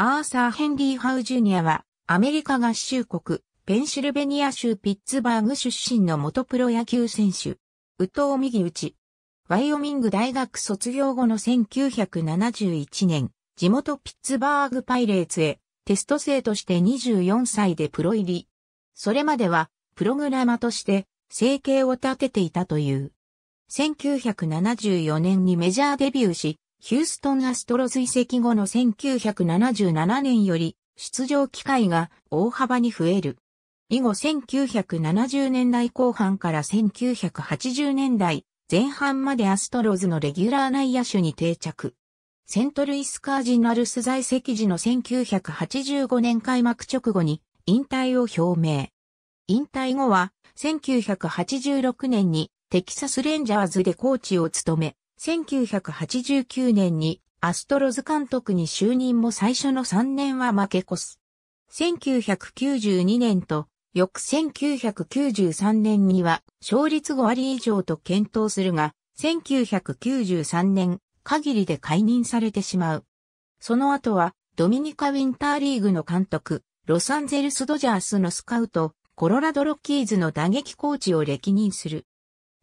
アーサー・ヘンリー・ハウ・ジュニアは、アメリカ合衆国、ペンシルベニア州ピッツバーグ出身の元プロ野球選手。宇藤右ち。ワイオミング大学卒業後の1971年、地元ピッツバーグパイレーツへ、テスト生として24歳でプロ入り。それまでは、プログラマとして、生計を立てていたという。1974年にメジャーデビューし、ヒューストンアストロズ移籍後の1977年より出場機会が大幅に増える。以後1970年代後半から1980年代前半までアストロズのレギュラー内野手に定着。セントルイスカージナルス在籍時の1985年開幕直後に引退を表明。引退後は1986年にテキサスレンジャーズでコーチを務め、1989年にアストロズ監督に就任も最初の3年は負け越す。1992年と翌1993年には勝率5割以上と検討するが、1993年限りで解任されてしまう。その後はドミニカ・ウィンターリーグの監督、ロサンゼルス・ドジャースのスカウト、コロラドロッキーズの打撃コーチを歴任する。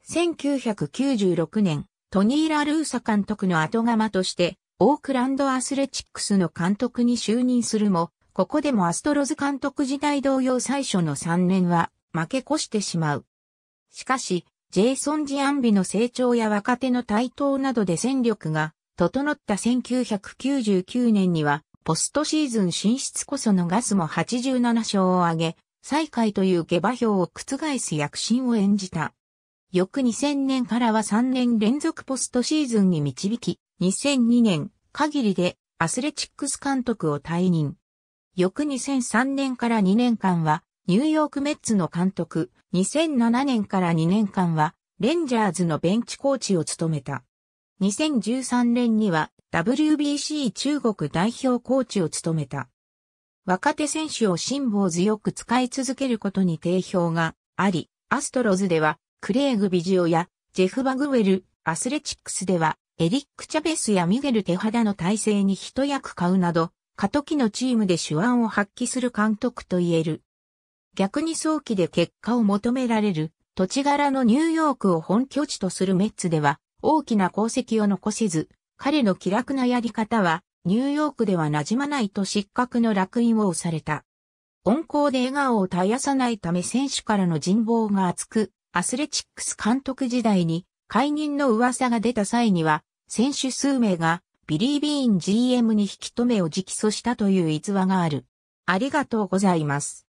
1996年、トニー・ラ・ルーサ監督の後釜として、オークランドアスレチックスの監督に就任するも、ここでもアストロズ監督時代同様最初の3年は負け越してしまう。しかし、ジェイソン・ジアンビの成長や若手の台頭などで戦力が整った1999年には、ポストシーズン進出こそのガスも87勝を挙げ、最下位という下馬評を覆す躍進を演じた。翌2000年からは3年連続ポストシーズンに導き、2002年限りでアスレチックス監督を退任。翌2003年から2年間はニューヨークメッツの監督、2007年から2年間はレンジャーズのベンチコーチを務めた。2013年には WBC 中国代表コーチを務めた。若手選手を辛抱強く使い続けることに定評があり、アストロズではクレーグ・ビジオやジェフ・バグウェル、アスレチックスでは、エリック・チャベスやミゲル・テハダの体制に一役買うなど、過渡期のチームで手腕を発揮する監督と言える。逆に早期で結果を求められる、土地柄のニューヨークを本拠地とするメッツでは、大きな功績を残せず、彼の気楽なやり方は、ニューヨークでは馴染まないと失格の落印を押された。温厚で笑顔を絶やさないため選手からの人望が厚く、アスレチックス監督時代に解任の噂が出た際には、選手数名がビリー・ビーン GM に引き止めを直訴したという逸話がある。ありがとうございます。